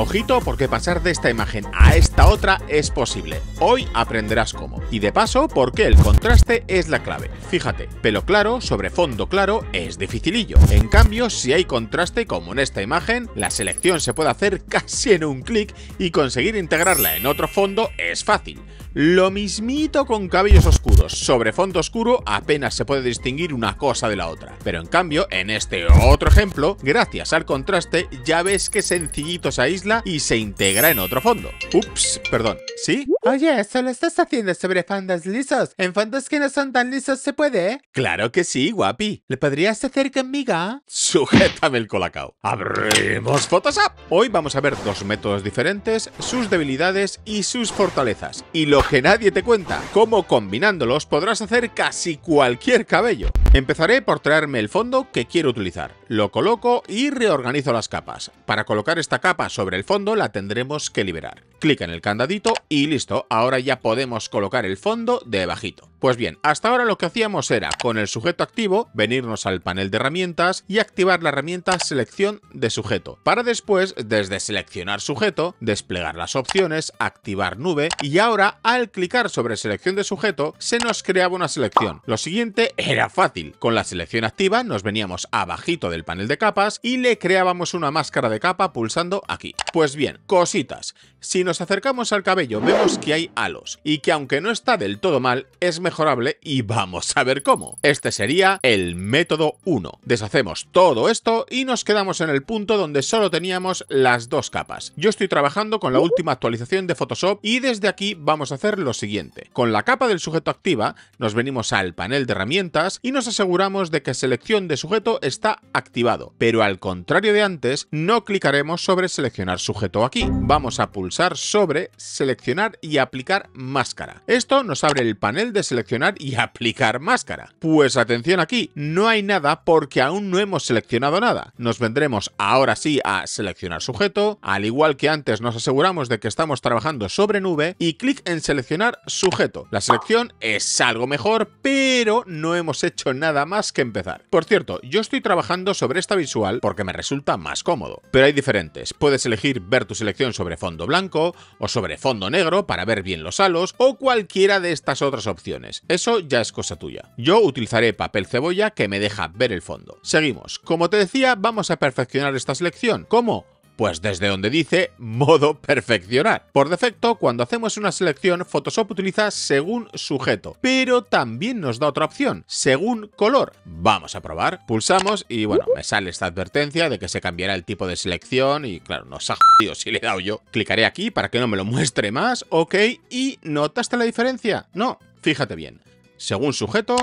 Ojito porque pasar de esta imagen a esta otra es posible. Hoy aprenderás cómo. Y de paso, porque el contraste es la clave. Fíjate, pelo claro sobre fondo claro es dificilillo. En cambio, si hay contraste como en esta imagen, la selección se puede hacer casi en un clic y conseguir integrarla en otro fondo es fácil. Lo mismito con cabellos oscuros. Sobre fondo oscuro apenas se puede distinguir una cosa de la otra. Pero en cambio, en este otro ejemplo, gracias al contraste, ya ves que sencillito se aísla y se integra en otro fondo. Ups, perdón. ¿Sí? Oye, solo estás haciendo sobre fondos lisos. En fondos que no son tan lisos se puede, ¿eh? Claro que sí, guapi. ¿Le podrías hacer conmigo? Sujétame el colacao. ¡Abrimos Photoshop! Hoy vamos a ver dos métodos diferentes, sus debilidades y sus fortalezas. Y lo que nadie te cuenta, cómo combinándolos podrás hacer casi cualquier cabello. Empezaré por traerme el fondo que quiero utilizar, lo coloco y reorganizo las capas. Para colocar esta capa sobre el fondo la tendremos que liberar clic en el candadito y listo, ahora ya podemos colocar el fondo de bajito. Pues bien, hasta ahora lo que hacíamos era, con el sujeto activo, venirnos al panel de herramientas y activar la herramienta selección de sujeto, para después, desde seleccionar sujeto, desplegar las opciones, activar nube y ahora, al clicar sobre selección de sujeto, se nos creaba una selección. Lo siguiente era fácil, con la selección activa nos veníamos abajito del panel de capas y le creábamos una máscara de capa pulsando aquí. Pues bien, cositas, si nos nos acercamos al cabello vemos que hay halos y que aunque no está del todo mal, es mejorable y vamos a ver cómo. Este sería el método 1. Deshacemos todo esto y nos quedamos en el punto donde solo teníamos las dos capas. Yo estoy trabajando con la última actualización de Photoshop y desde aquí vamos a hacer lo siguiente. Con la capa del sujeto activa nos venimos al panel de herramientas y nos aseguramos de que selección de sujeto está activado, pero al contrario de antes no clicaremos sobre seleccionar sujeto aquí. Vamos a pulsar sobre seleccionar y aplicar máscara. Esto nos abre el panel de seleccionar y aplicar máscara. Pues atención aquí, no hay nada porque aún no hemos seleccionado nada. Nos vendremos ahora sí a seleccionar sujeto, al igual que antes nos aseguramos de que estamos trabajando sobre nube y clic en seleccionar sujeto. La selección es algo mejor, pero no hemos hecho nada más que empezar. Por cierto, yo estoy trabajando sobre esta visual porque me resulta más cómodo, pero hay diferentes. Puedes elegir ver tu selección sobre fondo blanco, o sobre fondo negro para ver bien los halos o cualquiera de estas otras opciones. Eso ya es cosa tuya. Yo utilizaré papel cebolla que me deja ver el fondo. Seguimos. Como te decía, vamos a perfeccionar esta selección. ¿Cómo? Pues desde donde dice modo perfeccionar. Por defecto, cuando hacemos una selección, Photoshop utiliza según sujeto, pero también nos da otra opción, según color. Vamos a probar, pulsamos y bueno, me sale esta advertencia de que se cambiará el tipo de selección y claro, nos ha jodido si le he dado yo. Clicaré aquí para que no me lo muestre más, ok, y ¿notaste la diferencia? No, fíjate bien. Según sujeto,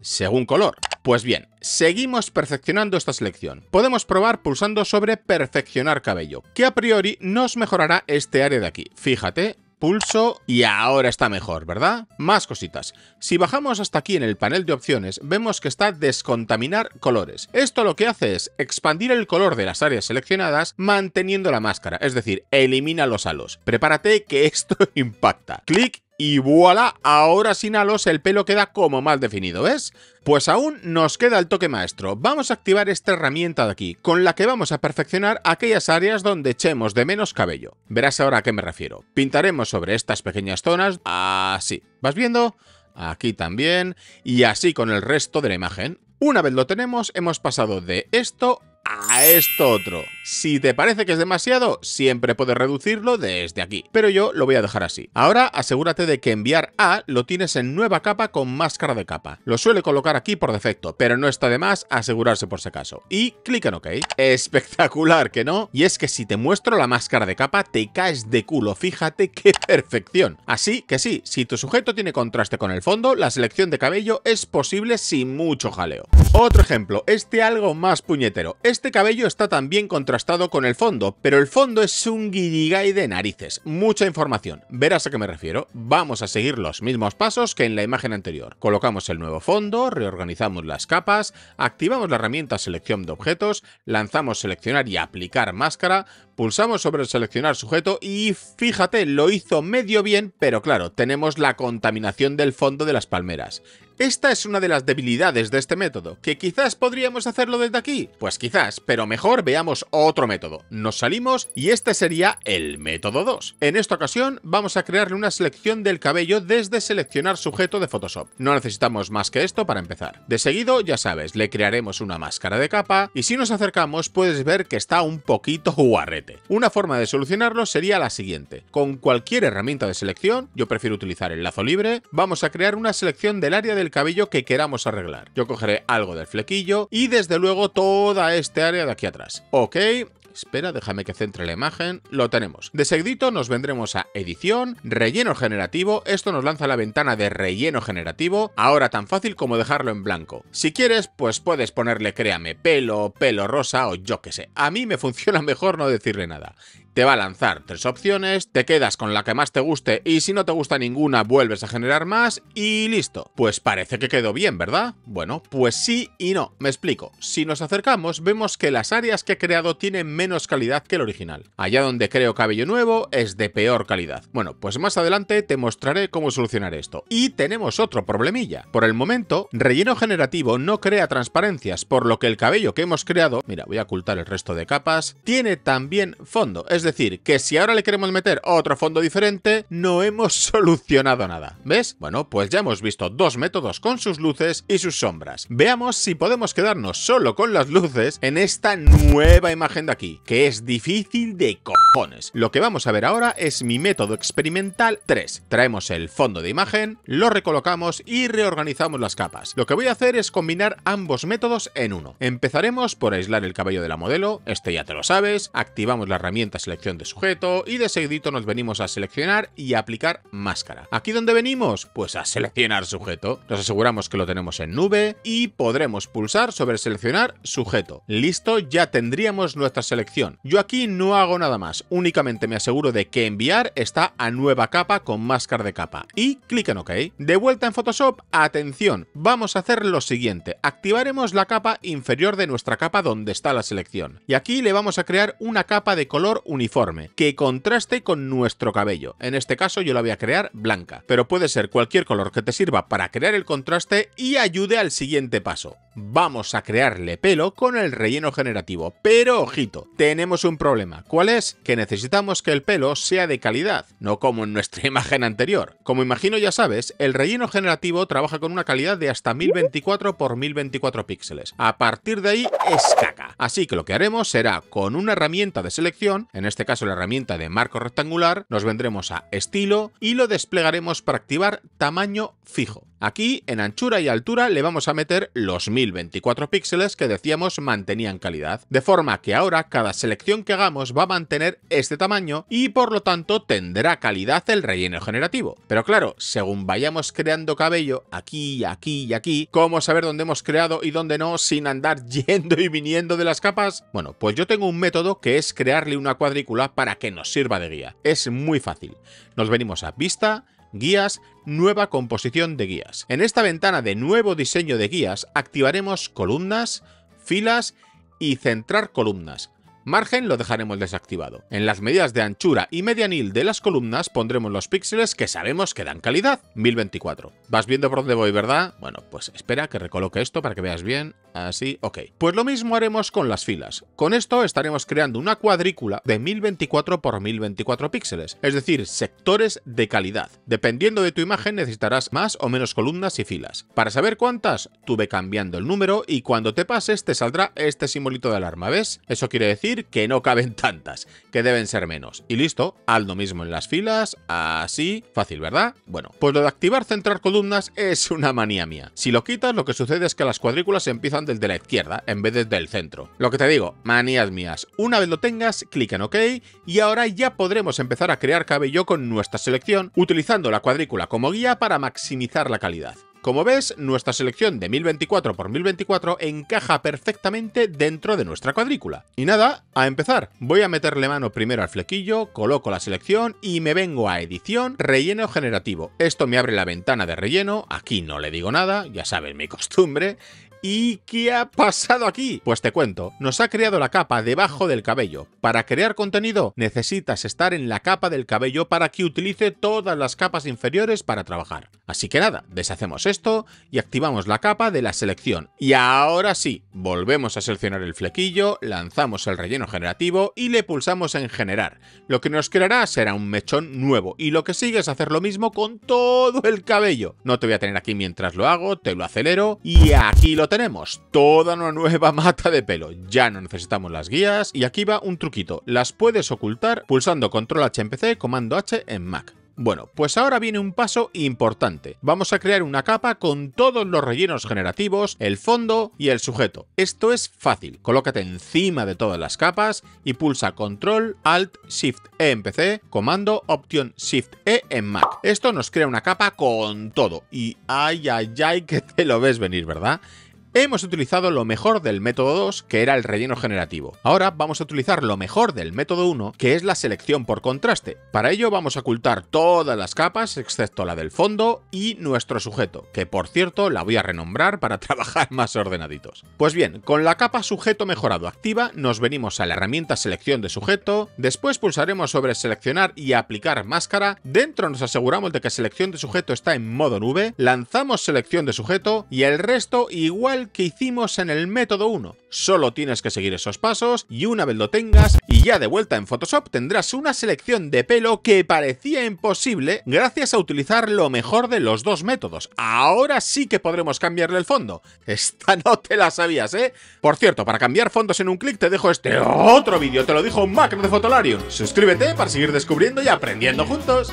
según color. Pues bien, seguimos perfeccionando esta selección. Podemos probar pulsando sobre perfeccionar cabello, que a priori nos mejorará este área de aquí. Fíjate, pulso y ahora está mejor, ¿verdad? Más cositas. Si bajamos hasta aquí en el panel de opciones, vemos que está descontaminar colores. Esto lo que hace es expandir el color de las áreas seleccionadas manteniendo la máscara, es decir, elimina los halos. Prepárate que esto impacta. Clic y voilà, ahora sin halos el pelo queda como mal definido, ¿ves? Pues aún nos queda el toque maestro. Vamos a activar esta herramienta de aquí, con la que vamos a perfeccionar aquellas áreas donde echemos de menos cabello. Verás ahora a qué me refiero. Pintaremos sobre estas pequeñas zonas, así. ¿Vas viendo? Aquí también, y así con el resto de la imagen. Una vez lo tenemos, hemos pasado de esto a esto otro. Si te parece que es demasiado, siempre puedes reducirlo desde aquí, pero yo lo voy a dejar así. Ahora asegúrate de que enviar a lo tienes en nueva capa con máscara de capa. Lo suele colocar aquí por defecto, pero no está de más asegurarse por si acaso. Y clic en OK. Espectacular, ¿que no? Y es que si te muestro la máscara de capa, te caes de culo. Fíjate qué perfección. Así que sí, si tu sujeto tiene contraste con el fondo, la selección de cabello es posible sin mucho jaleo. Otro ejemplo, este algo más puñetero. Este este cabello está también contrastado con el fondo, pero el fondo es un guirigay de narices. Mucha información. Verás a qué me refiero. Vamos a seguir los mismos pasos que en la imagen anterior. Colocamos el nuevo fondo, reorganizamos las capas, activamos la herramienta selección de objetos, lanzamos seleccionar y aplicar máscara, pulsamos sobre seleccionar sujeto y fíjate, lo hizo medio bien, pero claro, tenemos la contaminación del fondo de las palmeras. Esta es una de las debilidades de este método, que quizás podríamos hacerlo desde aquí. Pues quizás, pero mejor veamos otro método. Nos salimos y este sería el método 2. En esta ocasión vamos a crearle una selección del cabello desde seleccionar sujeto de Photoshop. No necesitamos más que esto para empezar. De seguido, ya sabes, le crearemos una máscara de capa y si nos acercamos puedes ver que está un poquito jugarrete. Una forma de solucionarlo sería la siguiente. Con cualquier herramienta de selección, yo prefiero utilizar el lazo libre, vamos a crear una selección del área del cabello que queramos arreglar. Yo cogeré algo del flequillo y desde luego toda esta área de aquí atrás. Ok, Espera, déjame que centre la imagen. Lo tenemos. De seguidito nos vendremos a edición, relleno generativo. Esto nos lanza la ventana de relleno generativo. Ahora tan fácil como dejarlo en blanco. Si quieres, pues puedes ponerle, créame, pelo, pelo rosa o yo que sé. A mí me funciona mejor no decirle nada te va a lanzar tres opciones, te quedas con la que más te guste y si no te gusta ninguna vuelves a generar más y listo. Pues parece que quedó bien, ¿verdad? Bueno, pues sí y no, me explico. Si nos acercamos vemos que las áreas que he creado tienen menos calidad que el original. Allá donde creo cabello nuevo es de peor calidad. Bueno, pues más adelante te mostraré cómo solucionar esto. Y tenemos otro problemilla. Por el momento, relleno generativo no crea transparencias, por lo que el cabello que hemos creado, mira, voy a ocultar el resto de capas, tiene también fondo, es decir, que si ahora le queremos meter otro fondo diferente, no hemos solucionado nada. ¿Ves? Bueno, pues ya hemos visto dos métodos con sus luces y sus sombras. Veamos si podemos quedarnos solo con las luces en esta nueva imagen de aquí, que es difícil de cojones. Lo que vamos a ver ahora es mi método experimental 3. Traemos el fondo de imagen, lo recolocamos y reorganizamos las capas. Lo que voy a hacer es combinar ambos métodos en uno. Empezaremos por aislar el cabello de la modelo, este ya te lo sabes, activamos la herramienta de sujeto y de seguidito nos venimos a seleccionar y aplicar máscara. ¿Aquí donde venimos? Pues a seleccionar sujeto. Nos aseguramos que lo tenemos en nube y podremos pulsar sobre seleccionar sujeto. Listo, ya tendríamos nuestra selección. Yo aquí no hago nada más, únicamente me aseguro de que enviar está a nueva capa con máscara de capa y clic en OK. De vuelta en Photoshop, atención, vamos a hacer lo siguiente, activaremos la capa inferior de nuestra capa donde está la selección y aquí le vamos a crear una capa de color uniforme que contraste con nuestro cabello. En este caso yo la voy a crear blanca, pero puede ser cualquier color que te sirva para crear el contraste y ayude al siguiente paso vamos a crearle pelo con el relleno generativo. Pero ojito, tenemos un problema. ¿Cuál es? Que necesitamos que el pelo sea de calidad, no como en nuestra imagen anterior. Como imagino ya sabes, el relleno generativo trabaja con una calidad de hasta 1024 x 1024 píxeles. A partir de ahí es caca. Así que lo que haremos será con una herramienta de selección, en este caso la herramienta de marco rectangular, nos vendremos a estilo y lo desplegaremos para activar tamaño fijo. Aquí, en anchura y altura, le vamos a meter los 1024 píxeles que decíamos mantenían calidad, de forma que ahora cada selección que hagamos va a mantener este tamaño y por lo tanto tendrá calidad el relleno generativo. Pero claro, según vayamos creando cabello, aquí, aquí y aquí, ¿cómo saber dónde hemos creado y dónde no sin andar yendo y viniendo de las capas? Bueno, pues yo tengo un método que es crearle una cuadrícula para que nos sirva de guía. Es muy fácil. Nos venimos a Vista, Guías, nueva composición de guías. En esta ventana de nuevo diseño de guías activaremos columnas, filas y centrar columnas, Margen lo dejaremos desactivado. En las medidas de anchura y medianil de las columnas pondremos los píxeles que sabemos que dan calidad, 1024. ¿Vas viendo por dónde voy, verdad? Bueno, pues espera que recoloque esto para que veas bien. Así, ok. Pues lo mismo haremos con las filas. Con esto estaremos creando una cuadrícula de 1024 por 1024 píxeles, es decir, sectores de calidad. Dependiendo de tu imagen necesitarás más o menos columnas y filas. Para saber cuántas, tuve cambiando el número y cuando te pases te saldrá este simbolito de alarma, ¿ves? Eso quiere decir que no caben tantas, que deben ser menos. Y listo, haz lo mismo en las filas, así, fácil, ¿verdad? Bueno, pues lo de activar centrar columnas es una manía mía. Si lo quitas, lo que sucede es que las cuadrículas empiezan desde la izquierda, en vez de desde el centro. Lo que te digo, manías mías. Una vez lo tengas, clic en OK y ahora ya podremos empezar a crear cabello con nuestra selección, utilizando la cuadrícula como guía para maximizar la calidad. Como ves, nuestra selección de 1024 x 1024 encaja perfectamente dentro de nuestra cuadrícula. Y nada, a empezar. Voy a meterle mano primero al flequillo, coloco la selección y me vengo a edición, relleno generativo. Esto me abre la ventana de relleno, aquí no le digo nada, ya saben mi costumbre, ¿Y qué ha pasado aquí? Pues te cuento, nos ha creado la capa debajo del cabello. Para crear contenido necesitas estar en la capa del cabello para que utilice todas las capas inferiores para trabajar. Así que nada, deshacemos esto y activamos la capa de la selección. Y ahora sí, volvemos a seleccionar el flequillo, lanzamos el relleno generativo y le pulsamos en generar. Lo que nos creará será un mechón nuevo y lo que sigue es hacer lo mismo con todo el cabello. No te voy a tener aquí mientras lo hago, te lo acelero y aquí lo tenemos, toda una nueva mata de pelo. Ya no necesitamos las guías y aquí va un truquito. Las puedes ocultar pulsando control H en PC, comando H en Mac. Bueno, pues ahora viene un paso importante. Vamos a crear una capa con todos los rellenos generativos, el fondo y el sujeto. Esto es fácil. Colócate encima de todas las capas y pulsa Control Alt Shift E en PC, comando Option Shift E en Mac. Esto nos crea una capa con todo y ay ay ay que te lo ves venir, ¿verdad? Hemos utilizado lo mejor del método 2, que era el relleno generativo. Ahora vamos a utilizar lo mejor del método 1, que es la selección por contraste. Para ello vamos a ocultar todas las capas, excepto la del fondo y nuestro sujeto, que por cierto la voy a renombrar para trabajar más ordenaditos. Pues bien, con la capa sujeto mejorado activa, nos venimos a la herramienta selección de sujeto, después pulsaremos sobre seleccionar y aplicar máscara, dentro nos aseguramos de que selección de sujeto está en modo nube, lanzamos selección de sujeto y el resto igual que hicimos en el método 1. Solo tienes que seguir esos pasos y una vez lo tengas y ya de vuelta en Photoshop tendrás una selección de pelo que parecía imposible gracias a utilizar lo mejor de los dos métodos. Ahora sí que podremos cambiarle el fondo. Esta no te la sabías, ¿eh? Por cierto, para cambiar fondos en un clic te dejo este otro vídeo, te lo dijo macro de Fotolarium. Suscríbete para seguir descubriendo y aprendiendo juntos.